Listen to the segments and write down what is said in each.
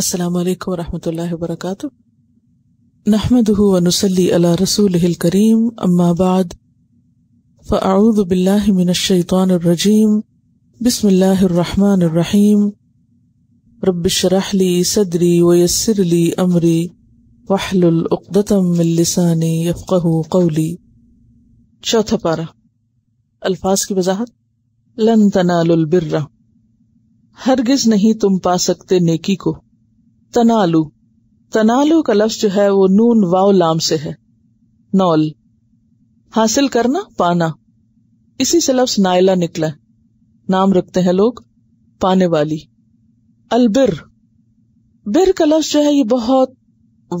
असलकम वरहमल वरक नहमदनसली अला रसूल करीम अम्माबाद फ़ाऊदबिल्लाशतवानरजीम बसमीम रबशरहली सदरी वयसरली अमरी वाहलतमसानी यफ़ कौली चौथा पारा अल्फाज की वजाहत लन तनालबिर्रा हरगिज नहीं तुम पा सकते नेकी को तनालू तनालू का लफ्ज जो है वो नून वाव लाम से है नौल हासिल करना पाना इसी से लफ्ज नायला निकला नाम रखते हैं लोग पाने वाली अलबिर बिर का लफ्ज जो है ये बहुत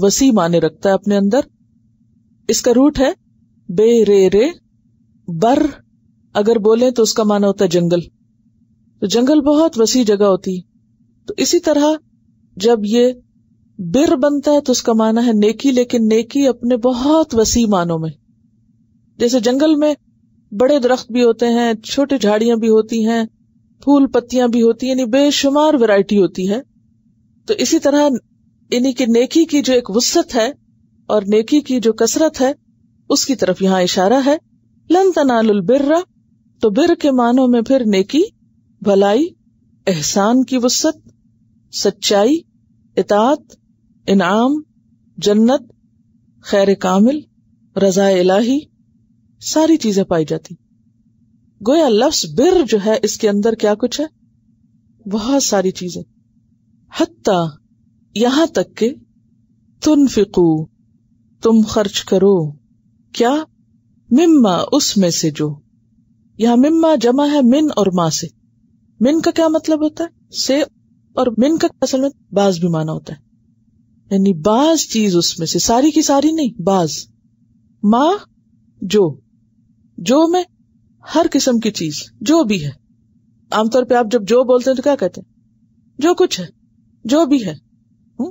वसी माने रखता है अपने अंदर इसका रूट है बे रे रे बर अगर बोले तो उसका माना होता है जंगल तो जंगल बहुत वसी जगह होती है तो इसी तरह जब ये बिर बनता है तो उसका माना है नेकी लेकिन नेकी अपने बहुत वसी मानों में जैसे जंगल में बड़े दरख्त भी होते हैं छोटी झाड़ियां भी होती हैं फूल पत्तियां भी होती हैं यानी बेशुमार वैरायटी होती है तो इसी तरह इन्हीं की नेकी की जो एक वसत है और नेकी की जो कसरत है उसकी तरफ यहां इशारा है लन तनालुल बिर्रा तो बिर के मानों में फिर नेकी भलाई एहसान की वसत सच्चाई इतात इनाम जन्नत खैर कामिल रजा इलाही सारी चीजें पाई जाती गोया लफ्स बिर जो है इसके अंदर क्या कुछ है बहुत सारी चीजें हत्ता यहां तक के तुन फिकू तुम खर्च करो क्या मिम्मा उसमें से जो यहां मिम्मा जमा है मिन और माँ से मिन का क्या मतलब होता है से और मिन का असल में बाज भी माना होता है यानी बाज चीज उसमें से सारी की सारी नहीं बाज मा जो जो में हर किस्म की चीज जो भी है आमतौर पे आप जब जो बोलते हैं तो क्या कहते हैं जो कुछ है जो भी है हम्म?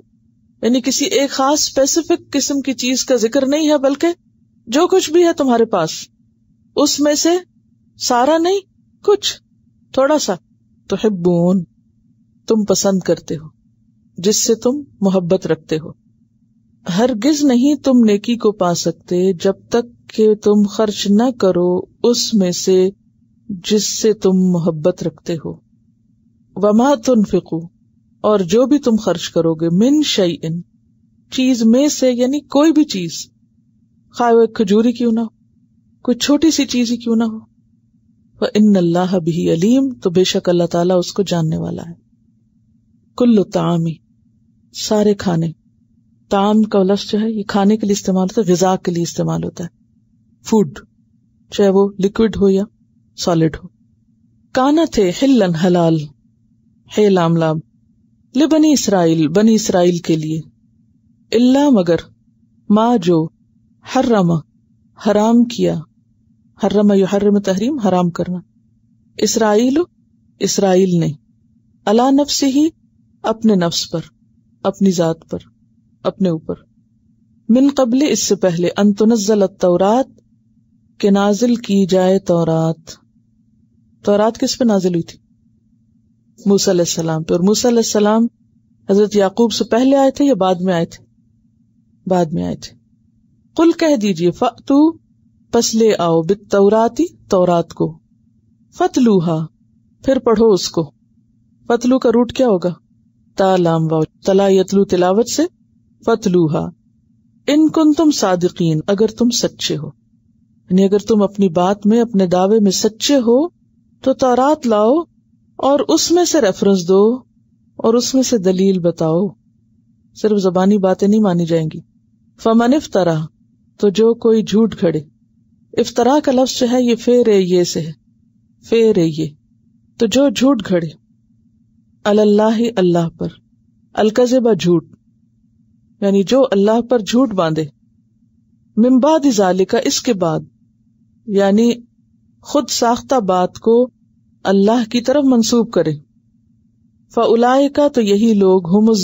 यानी किसी एक खास स्पेसिफिक किस्म की चीज का जिक्र नहीं है बल्कि जो कुछ भी है तुम्हारे पास उसमें से सारा नहीं कुछ थोड़ा सा तो है बोन तुम पसंद करते हो जिससे तुम मोहब्बत रखते हो हरगिज नहीं तुम नेकी को पा सकते जब तक कि तुम खर्च न करो उसमें से जिससे तुम मोहब्बत रखते हो वमा तुन फिकू और जो भी तुम खर्च करोगे मिन शई इन चीज में से यानी कोई भी चीज खाए खजूरी क्यों ना हो कोई छोटी सी चीज ही क्यों ना हो वह इन अल्लाह भी अलीम तो बेशक अल्लाह ताला उसको जानने वाला है कुल्लु तामी सारे खाने ताम का लफ्स जो है ये खाने के लिए इस्तेमाल होता है गजा के लिए इस्तेमाल होता है फूड चाहे वो लिक्विड हो या सॉलिड हो काना थे हिलन हलाल हे लाम लाम ले बनी इसराइल बनी इसराइल के लिए इल्ला मगर माँ जो हर्रमा हराम किया हर्रमा यो हर्रम तहरीम हराम करना इसराइल इसराइल ने अला से ही अपने नफ्स पर अपनी जात पर अपने ऊपर मिन कबल इससे पहले अंतनजल तौरात के नाजिल की जाए तौरात तौरात किस पे नाजिल हुई थी मूसम पे और मूसम हजरत याकूब से पहले आए थे या बाद में आए थे बाद में आए थे कुल कह दीजिए फू पसले आओ बित तौराती तौरात को फतलूहा फिर पढ़ो उसको फतलू का रूट क्या होगा तालाम वाउ तिलावत से फतलूहा इन कुन तुम सादिकीन अगर तुम सच्चे हो यानी अगर तुम अपनी बात में अपने दावे में सच्चे हो तो तारात लाओ और उसमें से रेफरेंस दो और उसमें से दलील बताओ सिर्फ जबानी बातें नहीं मानी जाएंगी फमन इफ्तरा तो जो कोई झूठ खड़े इफ्तरा का लफ्ज है ये फेर ये से है फेर ये तो जो झूठ खड़े अल्लाह अल्लाह पर अलकजेबा झूठ यानी जो अल्लाह पर झूठ बांधे मिम्बाद जालिका इसके बाद यानी खुद साख्ता बात को अल्लाह की तरफ मंसूब करे फ़लाए का तो यही लोग हम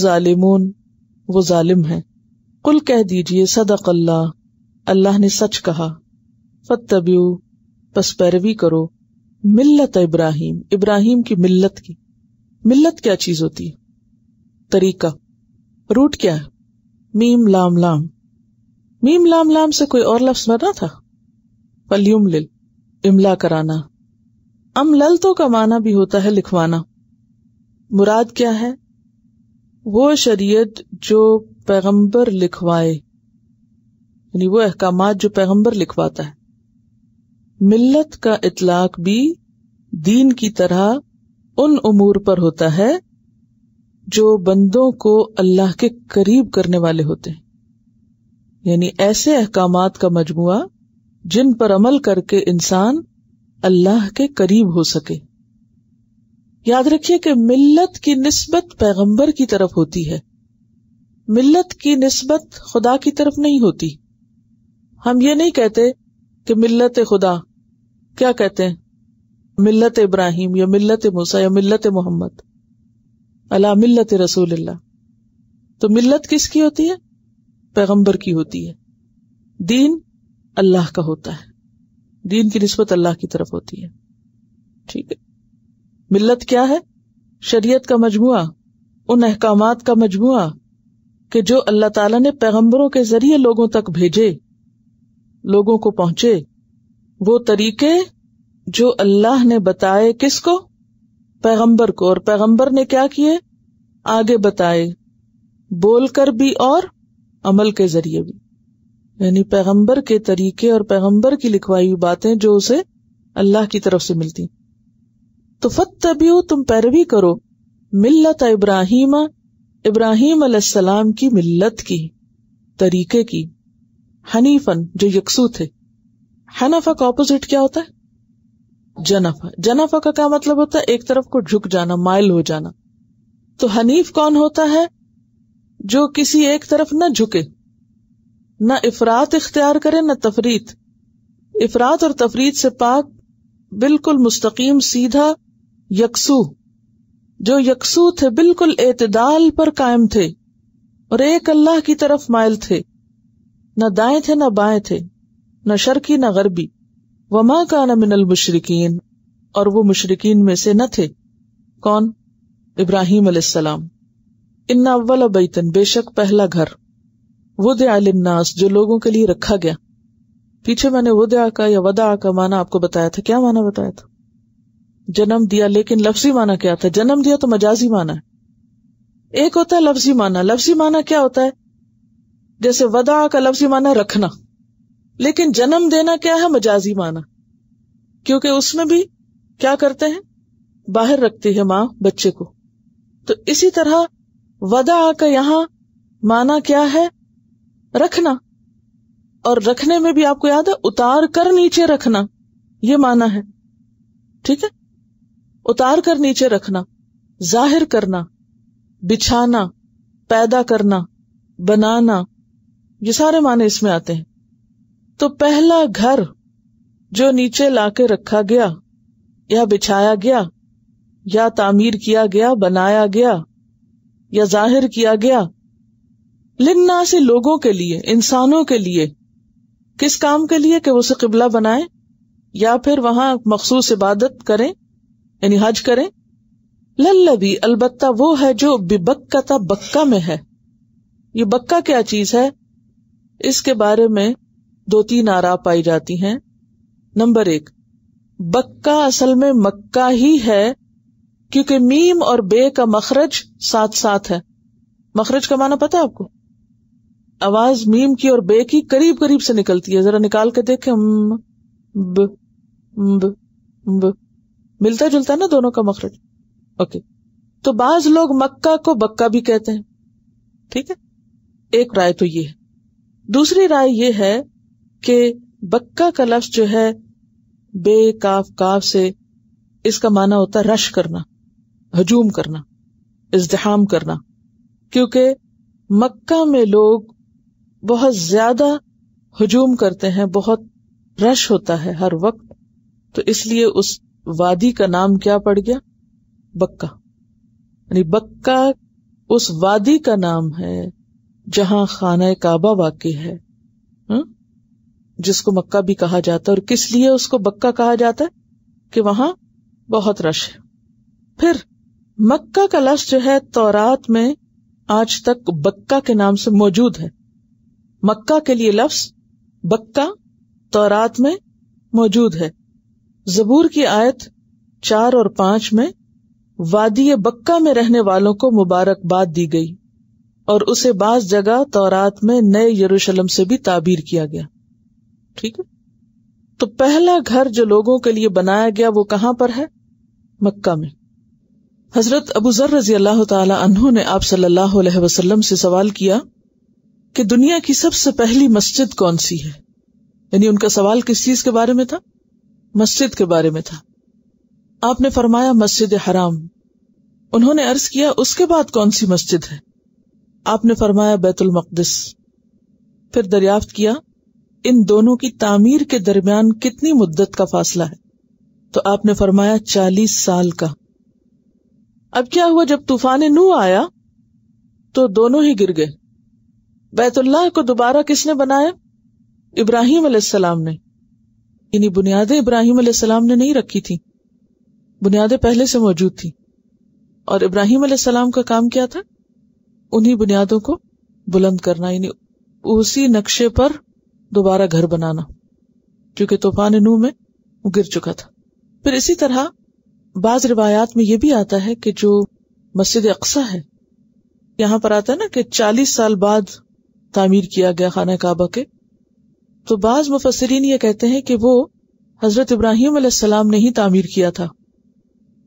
वो जालिम है कुल कह दीजिए सदक अल्लाह अल्लाह ने सच कहा फतब्यू पस पैरवी करो मिल्लत इब्राहिम इब्राहिम की मिल्लत की मिल्लत क्या चीज होती है तरीका रूट क्या है मीम लाम लाम मीम लाम लाम से कोई और लफ्ज बना था पल्यूम लिल इमला कराना अम तो का माना भी होता है लिखवाना मुराद क्या है वो शरीयत जो पैगंबर लिखवाए यानी वो अहकाम जो पैगंबर लिखवाता है मिल्लत का इतलाक भी दीन की तरह उन उमूर पर होता है जो बंदों को अल्लाह के करीब करने वाले होते हैं यानी ऐसे अहकाम का मजमु जिन पर अमल करके इंसान अल्लाह के करीब हो सके याद रखिए कि मिल्लत की नस्बत पैगंबर की तरफ होती है मिल्लत की नस्बत खुदा की तरफ नहीं होती हम ये नहीं कहते कि मिल्लत खुदा क्या कहते हैं मिल्लत इब्राहिम या मिल्लत मूसा या मिल्लत मोहम्मद अला मिल्लत रसूल तो मिल्लत किसकी होती है पैगंबर की होती है दीन अल्लाह का होता है दीन की नस्बत अल्लाह की तरफ होती है ठीक है मिल्लत क्या है शरीयत का मजमुआ उन अहकाम का मजमुआ कि जो अल्लाह ताला ने पैगंबरों के जरिए लोगों तक भेजे लोगों को पहुंचे वो तरीके जो अल्लाह ने बताए किसको पैगंबर को और पैगंबर ने क्या किए आगे बताए बोलकर भी और अमल के जरिए भी यानी पैगंबर के तरीके और पैगंबर की लिखवाई हुई बातें जो उसे अल्लाह की तरफ से मिलती तो तभी तुम पैरवी करो मिल्लत इब्राहिम इब्राहिम अलैहिस्सलाम की मिल्लत की तरीके की हनीफन जो यकसू थे हनफ का ऑपोजिट क्या होता है जनाफा जनाफा का क्या मतलब होता है एक तरफ को झुक जाना माइल हो जाना तो हनीफ कौन होता है जो किसी एक तरफ ना झुके ना इफरात इख्तियार करे ना तफरीत इफरात और तफरीत से पाक बिल्कुल मुस्तकीम सीधा यकसू जो यकसू थे बिल्कुल एतदाल पर कायम थे और एक अल्लाह की तरफ माइल थे न दाएं थे न बाएं थे न शर्की न गरबी वमा का मिनल मुशरकिन और वो मुशरकिन में से न थे कौन इब्राहिम अलैहिस्सलाम इन्ना अव्वल बैतन बेशक पहला घर वो लिन्नास जो लोगों के लिए रखा गया पीछे मैंने वो दया का या वदा का माना आपको बताया था क्या माना बताया था जन्म दिया लेकिन लफ्जी माना क्या था जन्म दिया तो मजाजी माना है एक होता है लफ्जी माना लफ्जी माना क्या होता है जैसे वदा का लफ्जी माना रखना लेकिन जन्म देना क्या है मजाजी माना क्योंकि उसमें भी क्या करते हैं बाहर रखती है माँ बच्चे को तो इसी तरह वदा आकर यहां माना क्या है रखना और रखने में भी आपको याद है उतार कर नीचे रखना ये माना है ठीक है उतार कर नीचे रखना जाहिर करना बिछाना पैदा करना बनाना ये सारे माने इसमें आते हैं तो पहला घर जो नीचे लाके रखा गया या बिछाया गया या तामीर किया गया बनाया गया या जाहिर किया गया लिन्ना से लोगों के लिए इंसानों के लिए किस काम के लिए कि उसे किबला बनाए या फिर वहां मखसूस इबादत करें यानी हज करें लल्लबी अलबत्ता वो है जो बिबक्का बक्का में है ये बक्का क्या चीज है इसके बारे में दो तीन आरा पाई जाती हैं नंबर एक बक्का असल में मक्का ही है क्योंकि मीम और बे का मखरज साथ साथ है मखरज का माना पता है आपको आवाज मीम की और बे की करीब करीब से निकलती है जरा निकाल के देखे ब, ब, ब, मिलता जुलता ना दोनों का मखरज ओके तो बाज लोग मक्का को बक्का भी कहते हैं ठीक है एक राय तो ये है दूसरी राय यह है कि बक्का का लफ्ज जो है बेकाफ काफ से इसका माना होता है रश करना हजूम करना इजहाम करना क्योंकि मक्का में लोग बहुत ज्यादा हजूम करते हैं बहुत रश होता है हर वक्त तो इसलिए उस वादी का नाम क्या पड़ गया बक्का यानी बक्का उस वादी का नाम है जहां खाना काबा वाकई है जिसको मक्का भी कहा जाता है और किस लिए उसको बक्का कहा जाता है कि वहां बहुत रश है फिर मक्का का लफ्ज जो है तौरात में आज तक बक्का के नाम से मौजूद है मक्का के लिए लफ्ज बक्का तौरात में मौजूद है जबूर की आयत चार और पांच में वादी बक्का में रहने वालों को मुबारकबाद दी गई और उसे बाज जगह तौरात में नए यरूशलम से भी ताबीर किया गया ठीक है तो पहला घर जो लोगों के लिए बनाया गया वो कहां पर है मक्का में हजरत अबू जर रजी अल्लाह तहों ने आप सल्लाह वसलम से सवाल किया कि दुनिया की सबसे पहली मस्जिद कौन सी है यानी उनका सवाल किस चीज के बारे में था मस्जिद के बारे में था आपने फरमाया मस्जिद हराम उन्होंने अर्ज किया उसके बाद कौन सी मस्जिद है आपने फरमाया बैतुल मकदस फिर दरियाफ्त किया इन दोनों की तामीर के दरमियान कितनी मुद्दत का फासला है तो आपने फरमाया चालीस साल का अब क्या हुआ जब तूफान नू आया तो दोनों ही गिर गए बैतुल्लाह को दोबारा किसने बनाया इब्राहिम अलैहिस्सलाम ने इन्हीं बुनियादें इब्राहिम अलैहिस्सलाम ने नहीं रखी थी बुनियादें पहले से मौजूद थी और इब्राहिम अलैहिस्सलाम का काम क्या था उन्हीं बुनियादों को बुलंद करना यानी उसी नक्शे पर दोबारा घर बनाना क्योंकि तूफान नूह में वो गिर चुका था फिर इसी तरह बाज रिवायात में यह भी आता है कि जो मस्जिद अक्सा है यहां पर आता है ना कि चालीस साल बाद तामीर किया गया खाना काबा के तो बाज मुफसरीन ये कहते हैं कि वो हजरत इब्राहिम ने ही तामीर किया था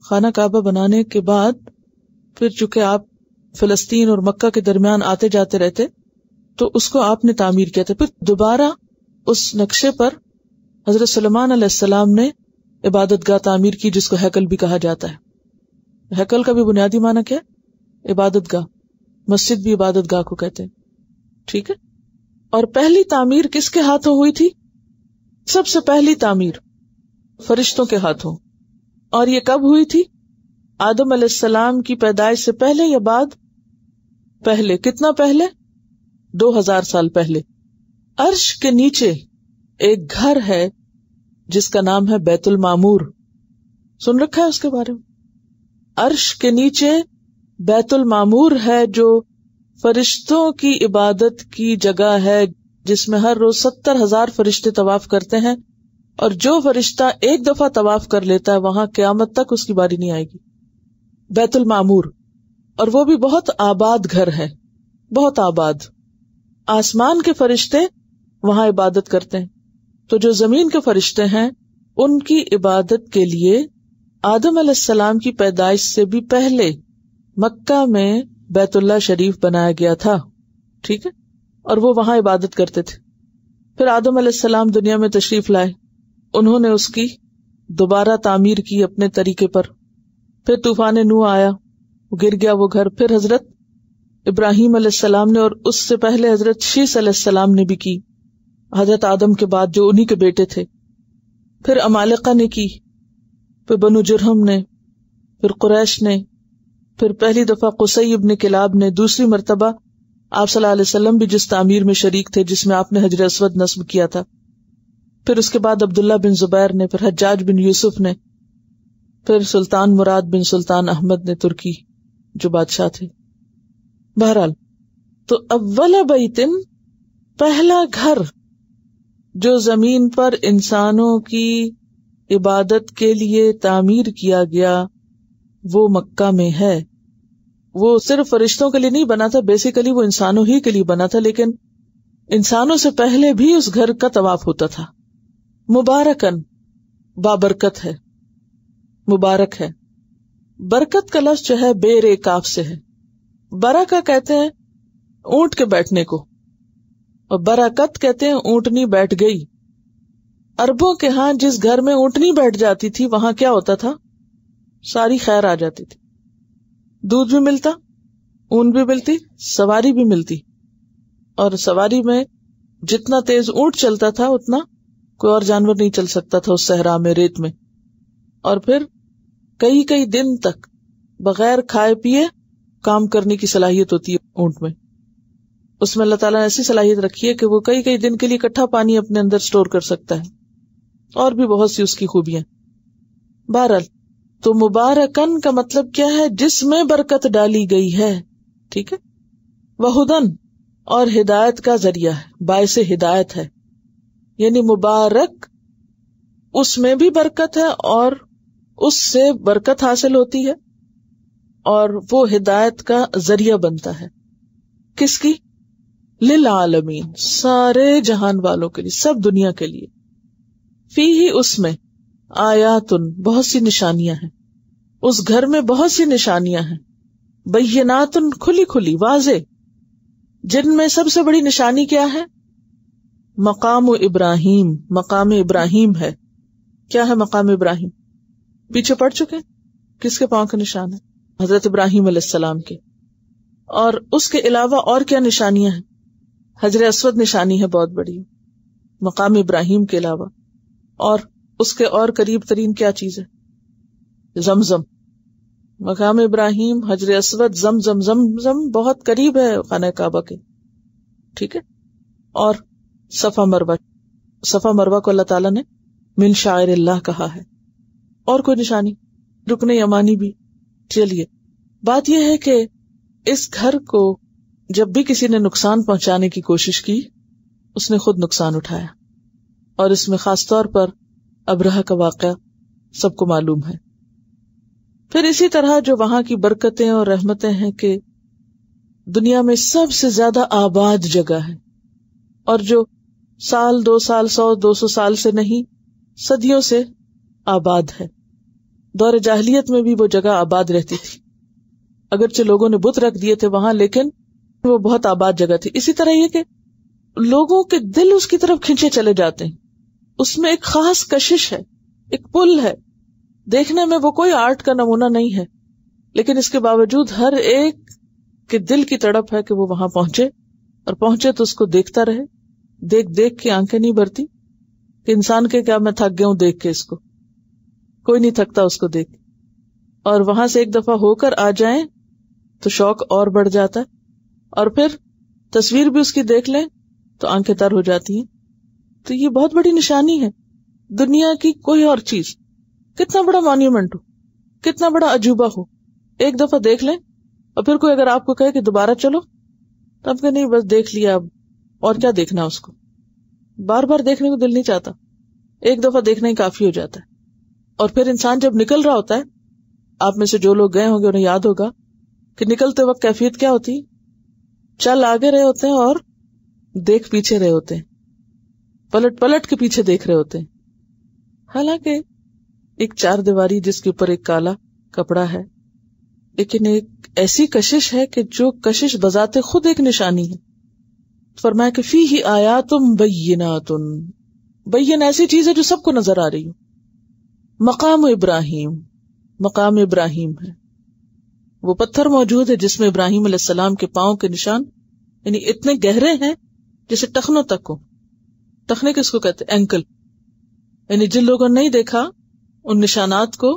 खाना काबा बनाने के बाद फिर चूंकि आप फिलस्तीन और मक्का के दरमियान आते जाते रहते तो उसको आपने तामीर किया था फिर दोबारा उस नक्शे पर हजरत सलमान ने इबादत गाह तामीर की जिसको हैकल भी कहा जाता है हैकल का भी बुनियादी माना क्या इबादत गाह मस्जिद भी इबादत गाह को कहते हैं ठीक है और पहली तामीर किसके हाथों हुई थी सबसे पहली तामीर फरिश्तों के हाथों और ये कब हुई थी आदम सलाम की पैदाइश से पहले या बाद पहले कितना पहले दो हजार साल पहले अर्श के नीचे एक घर है जिसका नाम है बैतुल मामूर सुन रखा है उसके बारे में अर्श के नीचे बैतुल मामूर है जो फरिश्तों की इबादत की जगह है जिसमें हर रोज सत्तर हजार फरिश्ते तवाफ करते हैं और जो फरिश्ता एक दफा तवाफ कर लेता है वहां क्यामत तक उसकी बारी नहीं आएगी बैतुल मामूर और वो भी बहुत आबाद घर है बहुत आबाद आसमान के फरिश्ते वहां इबादत करते हैं तो जो जमीन के फरिश्ते हैं उनकी इबादत के लिए आदम अलैहिस्सलाम की पैदाइश से भी पहले मक्का में बैतुल्ला शरीफ बनाया गया था ठीक है और वो वहां इबादत करते थे फिर आदम अलैहिस्सलाम दुनिया में तशरीफ लाए उन्होंने उसकी दोबारा तामीर की अपने तरीके पर फिर तूफान नूह आया गिर गया वो घर फिर हजरत इब्राहिम अलैहिस्सलाम ने और उससे पहले हजरत शीस अलैहिस्सलाम ने भी की हजरत आदम के बाद जो उन्हीं के बेटे थे फिर अमालिका ने की फिर बनु जुरहम ने फिर कुरैश ने फिर पहली दफा कुसई इब्न किलाब ने दूसरी मरतबा आप सल्लाम भी जिस तामीर में शरीक थे जिसमें आपने हजर असवद नस्ब किया था फिर उसके बाद अब्दुल्ला बिन जुबैर ने फिर हज्जाज बिन यूसुफ ने फिर सुल्तान मुराद बिन सुल्तान अहमद ने तुर्की जो बादशाह थे बहरहाल तो अव्वल बैतिन पहला घर जो जमीन पर इंसानों की इबादत के लिए तामीर किया गया वो मक्का में है वो सिर्फ फरिश्तों के लिए नहीं बना था बेसिकली वो इंसानों ही के लिए बना था लेकिन इंसानों से पहले भी उस घर का तवाफ होता था मुबारकन बाबरकत है मुबारक है बरकत का लफ्ज जो है काफ से है का कहते हैं ऊंट के बैठने को और बराकत कहते हैं ऊंटनी बैठ गई अरबों के यहां जिस घर में ऊंटनी बैठ जाती थी वहां क्या होता था सारी खैर आ जाती थी दूध भी मिलता ऊन भी मिलती सवारी भी मिलती और सवारी में जितना तेज ऊंट चलता था उतना कोई और जानवर नहीं चल सकता था उस सहरा में रेत में और फिर कई कई दिन तक बगैर खाए पिए काम करने की सलाहियत होती है ऊंट में उसमें अल्लाह ताला ने ऐसी सलाहियत रखी है कि वो कई कई दिन के लिए इकट्ठा पानी अपने अंदर स्टोर कर सकता है और भी बहुत सी उसकी खूबियां बहरहाल तो मुबारकन का मतलब क्या है जिसमें बरकत डाली गई है ठीक है वहुदन और हिदायत का जरिया है बायसे हिदायत है यानी मुबारक उसमें भी बरकत है और उससे बरकत हासिल होती है और वो हिदायत का जरिया बनता है किसकी लिल आलमीन सारे जहान वालों के लिए सब दुनिया के लिए फी ही उसमें आयातुन बहुत सी निशानियां हैं उस घर में बहुत सी निशानियां हैं बैनातुन खुली खुली वाजे जिनमें सबसे बड़ी निशानी क्या है मकाम इब्राहिम मकाम इब्राहिम है क्या है मकाम इब्राहिम पीछे पड़ चुके किसके पांव का निशान है हजरत इब्राहिम अलैहिस्सलाम के और उसके अलावा और क्या निशानियां हैं हजर असवद निशानी है बहुत बड़ी मकाम इब्राहिम के अलावा और उसके और करीब तरीन क्या चीज है जमजम मकाम इब्राहिम हजर असवद जम जम जम जम बहुत करीब है खाना काबा के ठीक है और सफा मरवा सफा मरवा को अल्लाह ताला ने मिन शायर अल्लाह कहा है और कोई निशानी रुकने यमानी भी चलिए बात यह है कि इस घर को जब भी किसी ने नुकसान पहुंचाने की कोशिश की उसने खुद नुकसान उठाया और इसमें खासतौर पर अब्रह का वाक़ सबको मालूम है फिर इसी तरह जो वहां की बरकतें और रहमतें हैं कि दुनिया में सबसे ज्यादा आबाद जगह है और जो साल दो साल सौ दो सौ साल से नहीं सदियों से आबाद है दौर जाहलीत में भी वो जगह आबाद रहती थी अगरचे लोगों ने बुत रख दिए थे वहां लेकिन वो बहुत आबाद जगह थी इसी तरह ये कि लोगों के दिल उसकी तरफ खींचे चले जाते हैं उसमें एक खास कशिश है एक पुल है देखने में वो कोई आर्ट का नमूना नहीं है लेकिन इसके बावजूद हर एक के दिल की तड़प है कि वो वहां पहुंचे और पहुंचे तो उसको देखता रहे देख देख के आंखें नहीं भरती कि इंसान के क्या मैं थक गया हूं देख के इसको कोई नहीं थकता उसको देख और वहां से एक दफा होकर आ जाए तो शौक और बढ़ जाता है और फिर तस्वीर भी उसकी देख लें तो आंखें तर हो जाती हैं तो ये बहुत बड़ी निशानी है दुनिया की कोई और चीज कितना बड़ा मॉन्यूमेंट हो कितना बड़ा अजूबा हो एक दफा देख लें और फिर कोई अगर आपको कहे कि दोबारा चलो तो आप नहीं बस देख लिया अब और क्या देखना उसको बार बार देखने को दिल नहीं चाहता एक दफा देखना ही काफी हो जाता है और फिर इंसान जब निकल रहा होता है आप में से जो लोग गए होंगे उन्हें याद होगा कि निकलते वक्त कैफियत क्या होती चल आगे रहे होते हैं और देख पीछे रहे होते हैं पलट पलट के पीछे देख रहे होते हैं हालांकि एक चार दीवारी जिसके ऊपर एक काला कपड़ा है लेकिन एक ऐसी कशिश है कि जो कशिश बजाते खुद एक निशानी है फरमाया कि फी ही आया तुम बैना तुम बैन ऐसी चीज है जो सबको नजर आ रही हूं मकाम इब्राहिम मकाम इब्राहिम है वो पत्थर मौजूद है जिसमें इब्राहिम सलाम के पाओ के निशान यानी इतने गहरे हैं जैसे टखनों तक हो टखने किसको कहते एंकल यानी जिन लोगों ने नहीं देखा उन निशानात को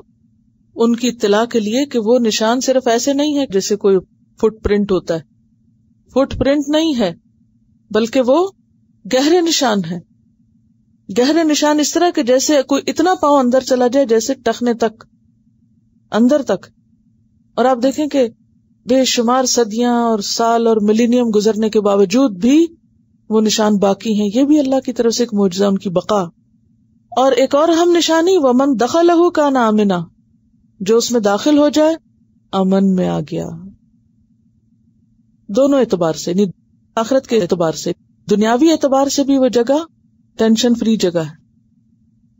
उनकी इतला के लिए कि वो निशान सिर्फ ऐसे नहीं है जैसे कोई फुटप्रिंट होता है फुटप्रिंट नहीं है बल्कि वो गहरे निशान है गहरे निशान इस तरह के जैसे कोई इतना पाव अंदर चला जाए जैसे टखने तक अंदर तक और आप देखें कि बेशुमार सदियां और साल और मिलीनियम गुजरने के बावजूद भी वो निशान बाकी हैं ये भी अल्लाह की तरफ से एक मुआवजा उनकी बका और एक और हम निशानी वमन दखल हो का ना अमिना जो उसमें दाखिल हो जाए अमन में आ गया दोनों एतबार से आखरत के एतबार से दुनियावी एतबार से भी वो जगह टेंशन फ्री जगह है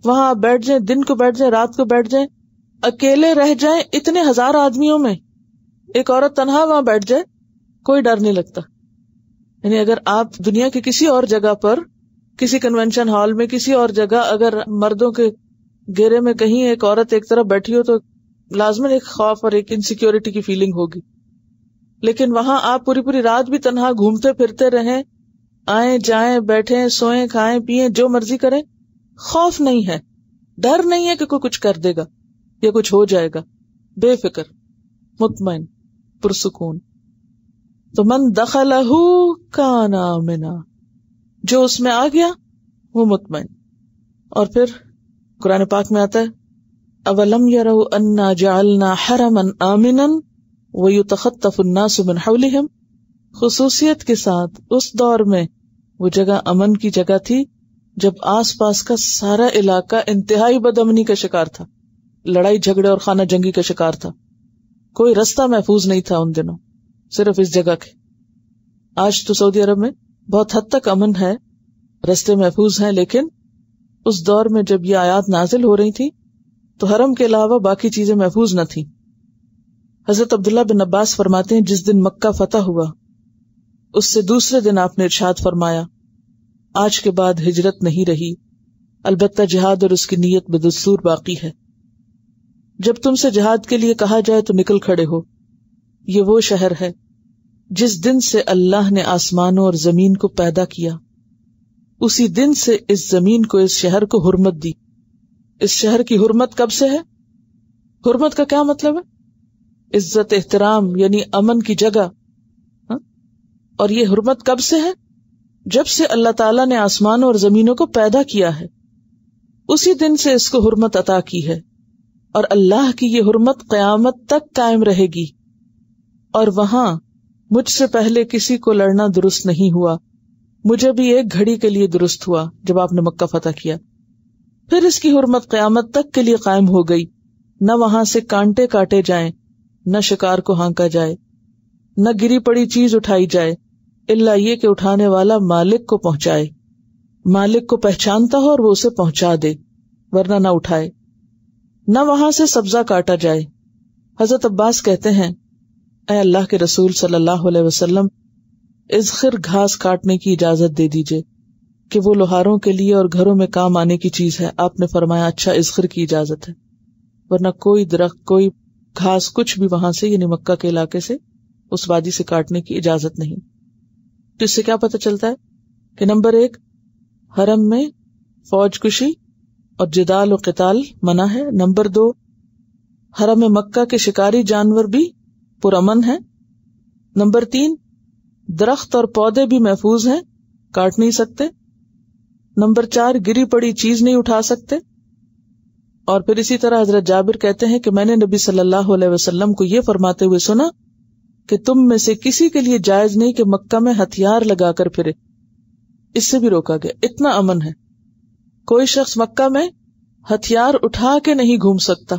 वहां आप बैठ जाए दिन को बैठ जाए रात को बैठ जाए अकेले रह जाए इतने हजार आदमियों में एक औरत तनहा वहां बैठ जाए कोई डर नहीं लगता यानी अगर आप दुनिया के किसी और जगह पर किसी कन्वेंशन हॉल में किसी और जगह अगर मर्दों के घेरे में कहीं एक औरत एक तरफ बैठी हो तो लाजमन एक खौफ और एक इनसिक्योरिटी की फीलिंग होगी लेकिन वहां आप पूरी पूरी रात भी तनहा घूमते फिरते रहें आए जाए बैठे सोए खाएं पिए जो मर्जी करें खौफ नहीं है डर नहीं है कि कोई कुछ कर देगा या कुछ हो जाएगा बेफिक्र मुतमिन पुरसकून तो मन हू का नामिना जो उसमें आ गया वो मुतमिन और फिर कुरान पाक में आता है अवलम यरो अन्ना जालना हरमन आमिनन तफुन्ना सुमन हवलिहम खसूसियत के साथ उस दौर में वो जगह अमन की जगह थी जब आस पास का सारा इलाका इंतहाई बदमनी का शिकार था लड़ाई झगड़े और खाना जंगी का शिकार था कोई रास्ता महफूज नहीं था उन दिनों सिर्फ इस जगह के आज तो सऊदी अरब में बहुत हद तक अमन है रस्ते महफूज हैं लेकिन उस दौर में जब ये आयात नाजिल हो रही थी तो हरम के अलावा बाकी चीजें महफूज न थी हजरत अब्दुल्ला बिन अब्बास फरमाते हैं जिस दिन मक्का फतह हुआ उससे दूसरे दिन आपने इर्शाद फरमाया आज के बाद हिजरत नहीं रही अलबत् जहाद और उसकी नीयत बदस्तूर बाकी है जब तुमसे जहाद के लिए कहा जाए तो निकल खड़े हो ये वो शहर है जिस दिन से अल्लाह ने आसमानों और जमीन को पैदा किया उसी दिन से इस जमीन को इस शहर को हुरमत दी इस शहर की हुरमत कब से है हुरमत का क्या मतलब है इज्जत एहतराम यानी अमन की जगह और ये हुरमत कब से है जब से अल्लाह ताला ने आसमान और जमीनों को पैदा किया है उसी दिन से इसको हुरमत अता की है और अल्लाह की ये हुरमत क्यामत तक कायम रहेगी और वहां मुझसे पहले किसी को लड़ना दुरुस्त नहीं हुआ मुझे भी एक घड़ी के लिए दुरुस्त हुआ जब आपने मक्का फतह किया फिर इसकी हुरमत क्यामत तक के लिए कायम हो गई न वहां से कांटे काटे जाए न शिकार को हांका जाए न गिरी पड़ी चीज उठाई जाए इल्ला ये कि उठाने वाला मालिक को पहुंचाए मालिक को पहचानता हो और वो उसे पहुंचा दे वरना ना उठाए न वहां से सब्जा काटा जाए हजरत अब्बास कहते हैं ए अल्लाह के रसूल सल्लल्लाहु अलैहि वसल्लम इजखिर घास काटने की इजाजत दे दीजिए कि वो लोहारों के लिए और घरों में काम आने की चीज है आपने फरमाया अच्छा इजखिर की इजाजत है वरना कोई दरख्त कोई घास कुछ भी वहां से यानी मक्का के इलाके से उस वादी से काटने की इजाजत नहीं तो इससे क्या पता चलता है कि नंबर एक हरम में फौज कुशी और जिदाल और कताल मना है नंबर दो हरम मक्का के शिकारी जानवर भी पुरमन है नंबर तीन दरख्त और पौधे भी महफूज हैं काट नहीं सकते नंबर चार गिरी पड़ी चीज नहीं उठा सकते और फिर इसी तरह हजरत जाबिर कहते हैं कि मैंने नबी सल्लल्लाहु अलैहि वसल्लम को यह फरमाते हुए सुना कि तुम में से किसी के लिए जायज नहीं कि मक्का में हथियार लगाकर फिरे इससे भी रोका गया इतना अमन है कोई शख्स मक्का में हथियार उठा के नहीं घूम सकता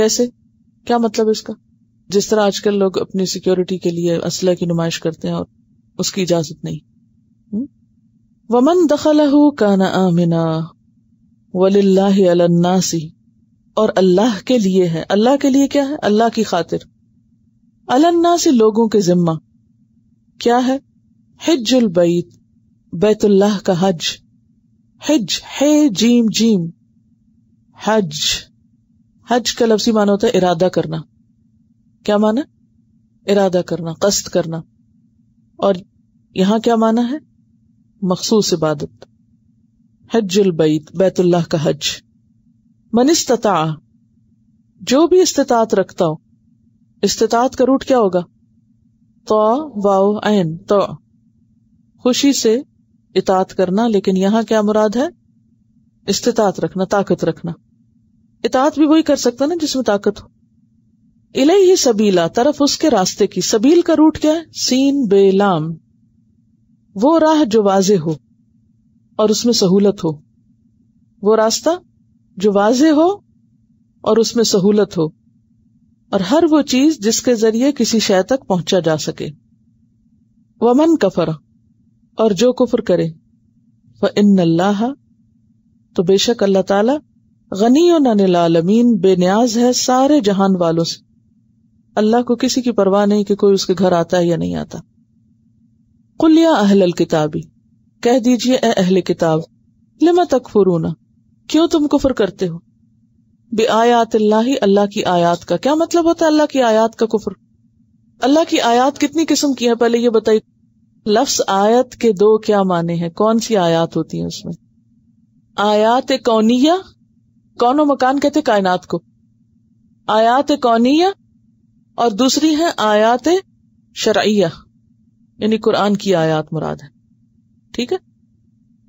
कैसे क्या मतलब इसका जिस तरह आजकल लोग अपनी सिक्योरिटी के लिए असलह की नुमाइश करते हैं और उसकी इजाजत नहीं वमन वमन दखलहू काना आमिना वल्लासी और अल्लाह के लिए है अल्लाह के लिए क्या है अल्लाह की खातिर अलन्ना से लोगों के जिम्मा क्या है उल बैत बैतुल्लाह का हज हिज हे जीम जीम हज हज का लफ्जी माना होता है इरादा करना क्या माना इरादा करना कस्त करना और यहां क्या माना है मखसूस इबादत उल बैत बैतुल्लाह का हज मनिस्तता जो भी इस्तात रखता हो इस्तात का रूट क्या होगा तो वाओ एन तो खुशी से इतात करना लेकिन यहां क्या मुराद है इस्तात रखना ताकत रखना इतात भी वही कर सकता ना जिसमें ताकत हो इले ही सबीला तरफ उसके रास्ते की सबील का रूट क्या है सीन बेलाम वो राह जो वाजे हो और उसमें सहूलत हो वो रास्ता जो वाजे हो और उसमें सहूलत हो और हर वो चीज जिसके जरिए किसी शय तक पहुंचा जा सके वमन कफर और जो कुफर करे व इन अल्लाह तो बेशक अल्लाह ताला गनी नमीन बेनियाज है सारे जहान वालों से अल्लाह को किसी की परवाह नहीं कि कोई उसके घर आता है या नहीं आता कुलिया अहल किताबी कह दीजिए अहल किताब लिमा तक फुरूना क्यों तुम कुफर करते हो बे आयात अल्लाह अल्लाह की आयात का क्या मतलब होता है अल्लाह की आयात का कुफर अल्लाह की आयात कितनी किस्म की है पहले ये बताइए लफ्स आयत के दो क्या माने हैं कौन सी आयात होती है उसमें आयात कौनिया कौनो मकान कहते कायनात को आयात कौनिया और दूसरी है आयात शराया यानी कुरान की आयात मुराद है ठीक है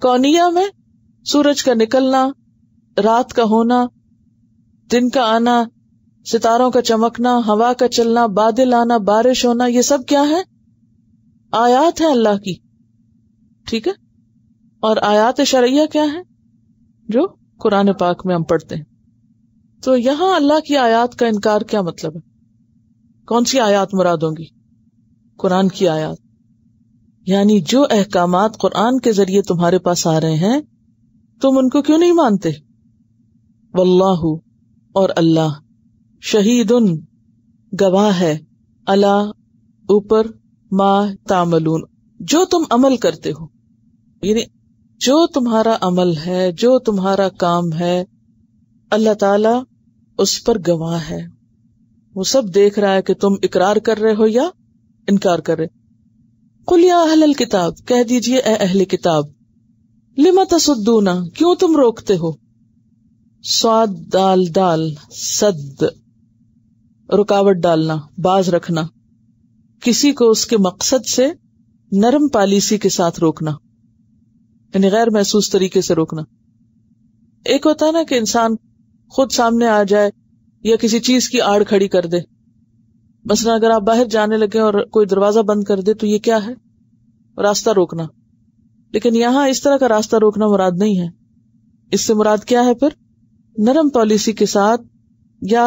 कौनिया में सूरज का निकलना रात का होना दिन का आना सितारों का चमकना हवा का चलना बादल आना बारिश होना ये सब क्या है आयात है अल्लाह की ठीक है और आयात शरिया क्या है जो कुरान पाक में हम पढ़ते हैं तो यहां अल्लाह की आयात का इनकार क्या मतलब है कौन सी आयात मुराद होंगी कुरान की आयात यानी जो अहकाम कुरान के जरिए तुम्हारे पास आ रहे हैं तुम उनको क्यों नहीं मानते वल्लाहू और अल्लाह शहीद उन गवाह है अला ऊपर मा तामलून जो तुम अमल करते हो यानी जो तुम्हारा अमल है जो तुम्हारा काम है अल्लाह ताला उस पर गवाह है वो सब देख रहा है कि तुम इकरार कर रहे हो या इनकार कर रहे कुल या अहल किताब कह दीजिए अहल किताब लिमा तसुद्दूना क्यों तुम रोकते हो स्वाद दाल दाल सद रुकावट डालना बाज रखना किसी को उसके मकसद से नरम पॉलिसी के साथ रोकना यानी गैर महसूस तरीके से रोकना एक होता है ना कि इंसान खुद सामने आ जाए या किसी चीज की आड़ खड़ी कर दे मसला अगर आप बाहर जाने लगे और कोई दरवाजा बंद कर दे तो ये क्या है रास्ता रोकना लेकिन यहां इस तरह का रास्ता रोकना मुराद नहीं है इससे मुराद क्या है फिर नरम पॉलिसी के साथ या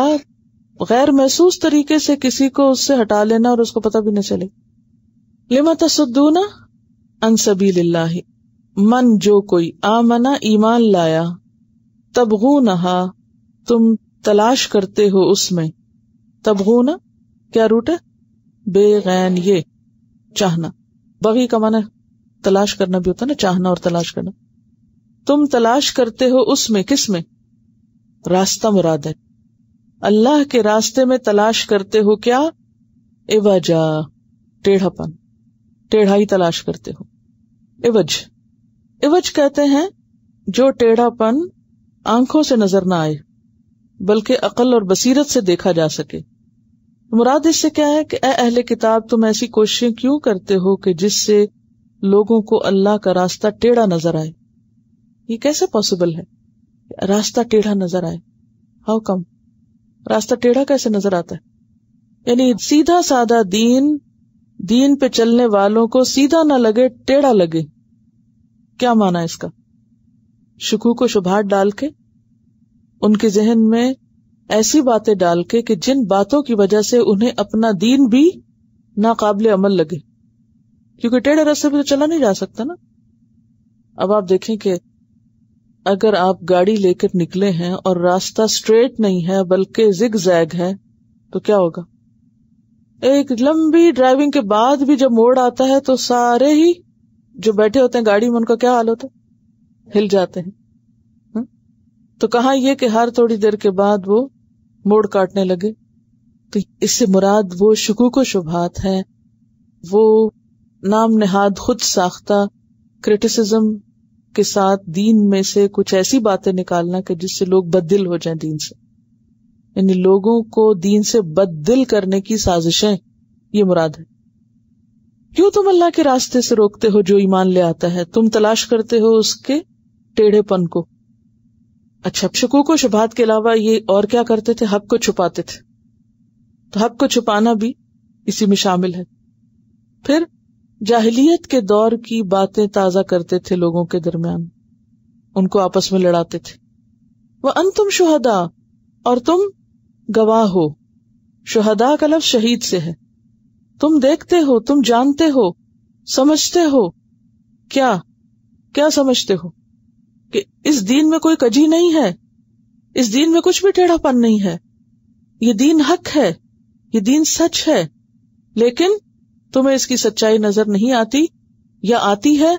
गैर महसूस तरीके से किसी को उससे हटा लेना और उसको पता भी न चले लिमा तसुद्दूना अनसबी मन जो कोई आमना ईमान लाया तबगू नहा तुम तलाश करते हो उसमें तबगू ना क्या रूट है बेगैन ये चाहना बगी का माना तलाश करना भी होता है ना चाहना और तलाश करना तुम तलाश करते हो उसमें किसमें रास्ता मुराद है अल्लाह के रास्ते में तलाश करते हो क्या एवजा टेढ़ापन टेढ़ाई तलाश करते हो एवज एवज कहते हैं जो टेढ़ापन आंखों से नजर ना आए बल्कि अकल और बसीरत से देखा जा सके मुराद इससे क्या है कि अहले किताब तुम ऐसी कोशिशें क्यों करते हो कि जिससे लोगों को अल्लाह का रास्ता टेढ़ा नजर आए ये कैसे पॉसिबल है रास्ता टेढ़ा नजर आए हाउ कम रास्ता टेढ़ा कैसे नजर आता है यानी सीधा साधा दीन दीन पे चलने वालों को सीधा ना लगे टेढ़ा लगे क्या माना इसका शिकू को शुभाट डाल के उनके जहन में ऐसी बातें डाल के कि जिन बातों की वजह से उन्हें अपना दीन भी नाकाबले अमल लगे क्योंकि टेढ़े रास्ते पे तो चला नहीं जा सकता ना अब आप देखें कि अगर आप गाड़ी लेकर निकले हैं और रास्ता स्ट्रेट नहीं है बल्कि जिग जैग है तो क्या होगा एक लंबी ड्राइविंग के बाद भी जब मोड़ आता है तो सारे ही जो बैठे होते हैं गाड़ी में उनका क्या हाल होता है हिल जाते हैं हा? तो कहा यह कि हर थोड़ी देर के बाद वो मोड़ काटने लगे तो इससे मुराद वो शकूक शुभात है वो नाम नहाद खुद साख्ता क्रिटिसिज्म के साथ दीन में से कुछ ऐसी बातें निकालना कि जिससे लोग बददिल हो जाए दीन से यानी लोगों को दीन से बददिल करने की साजिशें ये मुराद है क्यों तुम अल्लाह के रास्ते से रोकते हो जो ईमान ले आता है तुम तलाश करते हो उसके टेढ़ेपन को अच्छा शकू को शुभात के अलावा ये और क्या करते थे हक को छुपाते थे तो हक को छुपाना भी इसी में शामिल है फिर जाहिलियत के दौर की बातें ताजा करते थे लोगों के दरमियान उनको आपस में लड़ाते थे वह अन तुम शुहदा और तुम गवाह हो शुहदा का लफ शहीद से है तुम देखते हो तुम जानते हो समझते हो क्या क्या समझते हो कि इस दीन में कोई कजी नहीं है इस दीन में कुछ भी टेढ़ापन नहीं है ये दीन हक है ये दीन सच है लेकिन तुम्हें इसकी सच्चाई नजर नहीं आती या आती है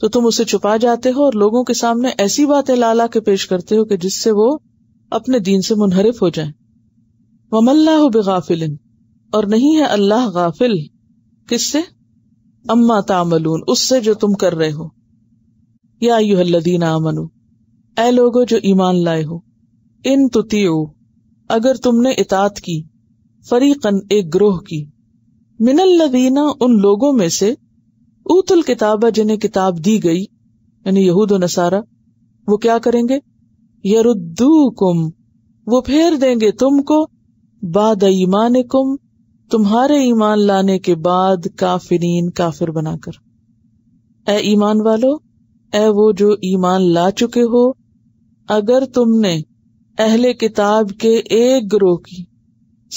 तो तुम उसे छुपा जाते हो और लोगों के सामने ऐसी बातें लाला के पेश करते हो कि जिससे वो अपने दीन से मुनहरफ हो जाए वमल्ला बेगाफिल और नहीं है अल्लाह गाफिल किससे अम्मा तामलून उससे जो तुम कर रहे हो या युहल्लदीन आमनु ए लोगो जो ईमान लाए हो इन तुतियो अगर तुमने इतात की फरीकन एक ग्रोह की मिनल्लवीना उन लोगों में से ऊतुल किताबा जिन्हें किताब दी गई यानी यहूद नसारा वो क्या करेंगे यरुद्दू कुम वो फेर देंगे तुमको बाद ईमान कुम तुम्हारे ईमान लाने के बाद काफिरीन काफिर बनाकर ए ईमान वालो ए वो जो ईमान ला चुके हो अगर तुमने अहले किताब के एक ग्रोह की